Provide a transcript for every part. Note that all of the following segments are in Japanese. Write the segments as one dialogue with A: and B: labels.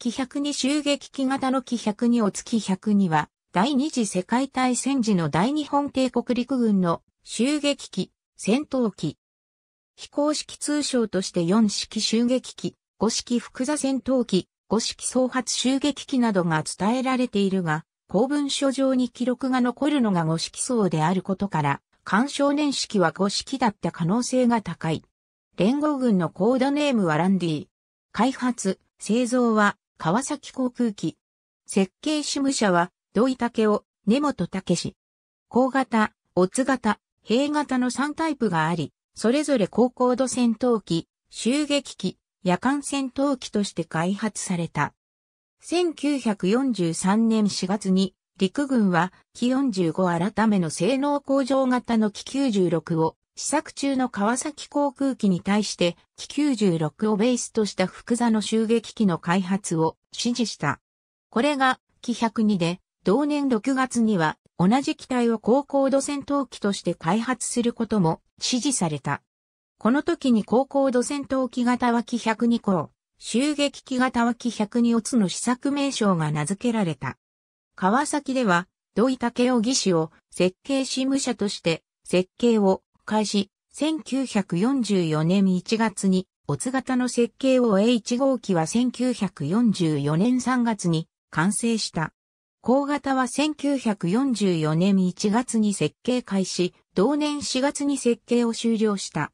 A: 機百に襲撃機型の機百におつきには、第二次世界大戦時の大日本帝国陸軍の襲撃機、戦闘機。非公式通称として四式襲撃機、五式複座戦闘機、五式総発襲撃機などが伝えられているが、公文書上に記録が残るのが五式層であることから、干渉年式は五式だった可能性が高い。連合軍のコードネームはランディ。開発、製造は川崎航空機。設計主務者は、土井武雄、根本武史。高型、オツ型、兵型の3タイプがあり、それぞれ高高度戦闘機、襲撃機、夜間戦闘機として開発された。1943年4月に、陸軍は、機45改めの性能向上型の機96を試作中の川崎航空機に対して、機96をベースとした複座の襲撃機の開発を指示した。これが、機102で、同年6月には、同じ機体を高高度戦闘機として開発することも指示された。この時に高高度戦闘機型は機102項、襲撃機型は機102をつの試作名称が名付けられた。川崎では、土井武雄技師を設計事務者として設計を開し、1944年1月に、オツ型の設計を A1 号機は1944年3月に完成した。工型は1944年1月に設計開始、同年4月に設計を終了した。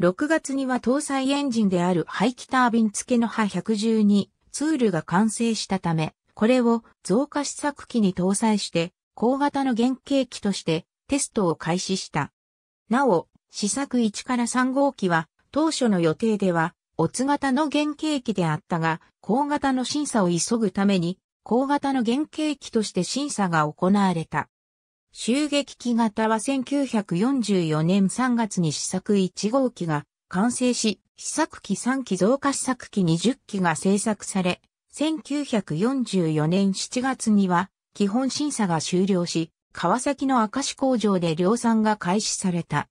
A: 6月には搭載エンジンである排気タービン付けの派112ツールが完成したため、これを増加試作機に搭載して、工型の原型機としてテストを開始した。なお、試作1から3号機は、当初の予定では、オツ型の原型機であったが、高型の審査を急ぐために、高型の原型機として審査が行われた。襲撃機型は1944年3月に試作1号機が完成し、試作機3機増加試作機20機が製作され、1944年7月には基本審査が終了し、川崎の明石工場で量産が開始された。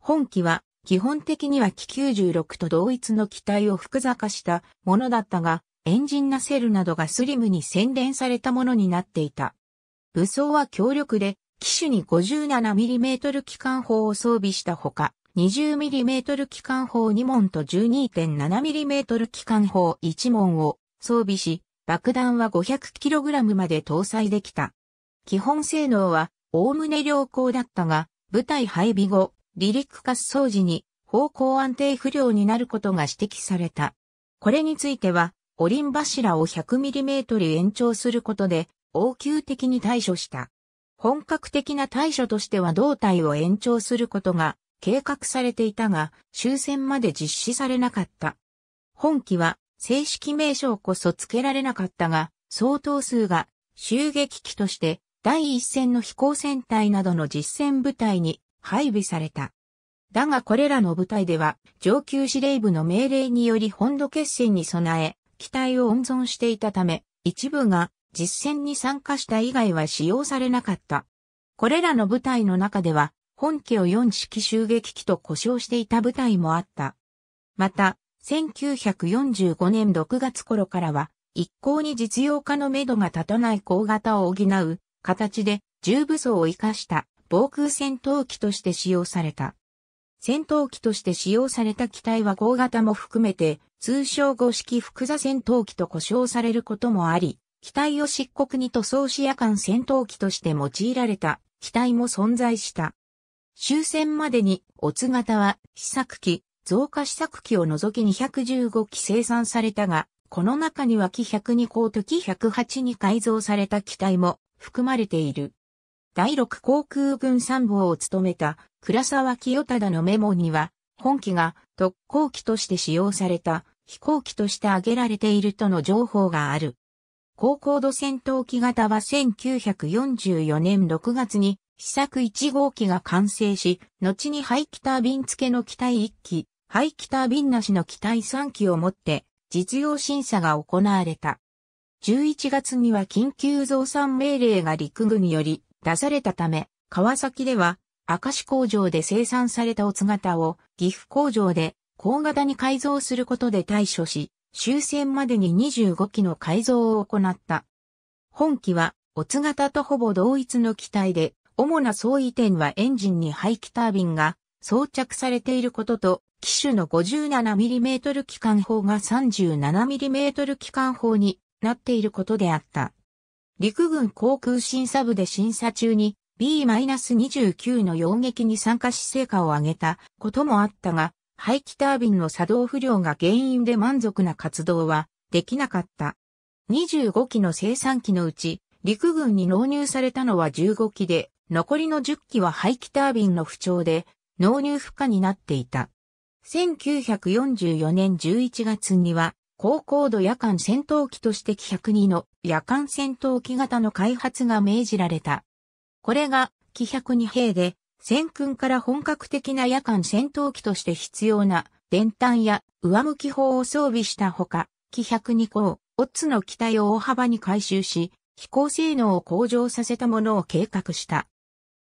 A: 本機は、基本的には機96と同一の機体を複雑化したものだったが、エンジンナセルなどがスリムに洗練されたものになっていた。武装は強力で、機種に 57mm 機関砲を装備したほか、20mm 機関砲2門と 12.7mm 機関砲1門を装備し、爆弾は 500kg まで搭載できた。基本性能は、おおむね良好だったが、部隊配備後、離陸滑走時に方向安定不良になることが指摘された。これについては、オリン柱を 100mm 延長することで、応急的に対処した。本格的な対処としては胴体を延長することが計画されていたが、終戦まで実施されなかった。本機は正式名称こそ付けられなかったが、相当数が襲撃機として第一線の飛行船隊などの実戦部隊に配備された。だがこれらの部隊では上級司令部の命令により本土決戦に備え、機体を温存していたため、一部が実戦に参加した以外は使用されなかった。これらの部隊の中では、本家を4式襲撃機と呼称していた部隊もあった。また、1945年6月頃からは、一向に実用化のめどが立たない高型を補う形で重武装を活かした防空戦闘機として使用された。戦闘機として使用された機体は高型も含めて通称五式複座戦闘機と呼称されることもあり、機体を漆黒に塗装し夜間戦闘機として用いられた機体も存在した。終戦までに、オツ型は、試作機、増加試作機を除き215機生産されたが、この中には機102項と機108に改造された機体も含まれている。第6航空軍参謀を務めた倉沢清忠のメモには、本機が特攻機として使用された飛行機として挙げられているとの情報がある。高高度戦闘機型は1944年6月に試作1号機が完成し、後に排気タービン付けの機体1機、排気タービンなしの機体3機をもって実用審査が行われた。11月には緊急増産命令が陸軍により出されたため、川崎では明石工場で生産されたおつ型を岐阜工場で高型に改造することで対処し、終戦までに25機の改造を行った。本機は、おつ型とほぼ同一の機体で、主な相違点はエンジンに排気タービンが装着されていることと、機種の 57mm 機関砲が 37mm 機関砲になっていることであった。陸軍航空審査部で審査中に B-29 の溶撃に参加し成果を上げたこともあったが、排気タービンの作動不良が原因で満足な活動はできなかった。25機の生産機のうち、陸軍に納入されたのは15機で、残りの10機は排気タービンの不調で、納入不可になっていた。1944年11月には、高高度夜間戦闘機として102の夜間戦闘機型の開発が命じられた。これが、機102兵で、戦訓から本格的な夜間戦闘機として必要な電端や上向き砲を装備したほか、機102項、オッズの機体を大幅に回収し、飛行性能を向上させたものを計画した。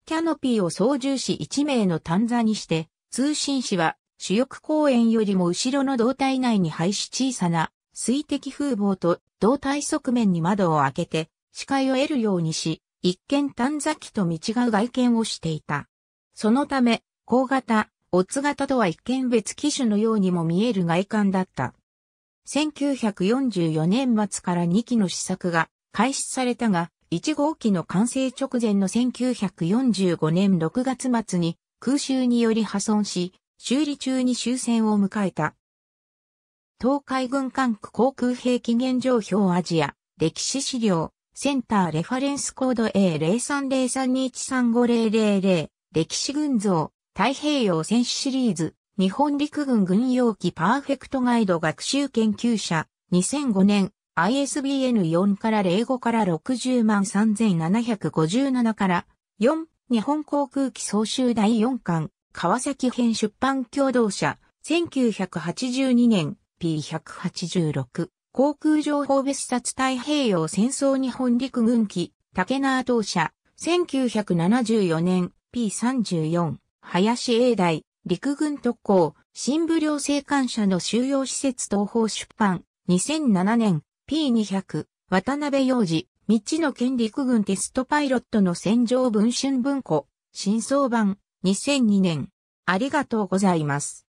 A: キャノピーを操縦士1名の短座にして、通信士は主翼公園よりも後ろの胴体内に配し小さな水滴風防と胴体側面に窓を開けて視界を得るようにし、一見短崎と見違う外見をしていた。そのため、高型、オツ型とは一見別機種のようにも見える外観だった。1944年末から2機の試作が開始されたが、1号機の完成直前の1945年6月末に空襲により破損し、修理中に終戦を迎えた。東海軍管区航空兵器現状表アジア、歴史資料、センターレファレンスコード A030321350000、歴史群像、太平洋戦士シリーズ、日本陸軍軍用機パーフェクトガイド学習研究者、2005年、ISBN 4から05から60万3757から4、日本航空機総集第4巻、川崎編出版共同社、1982年 P186 航空情報別冊太平洋戦争日本陸軍機竹縄同社、1974年 P34 林英大陸軍特攻新武領生還者の収容施設東方出版2007年 P200 渡辺洋二道の県陸軍テストパイロットの戦場文春文庫新装版2002年、ありがとうございます。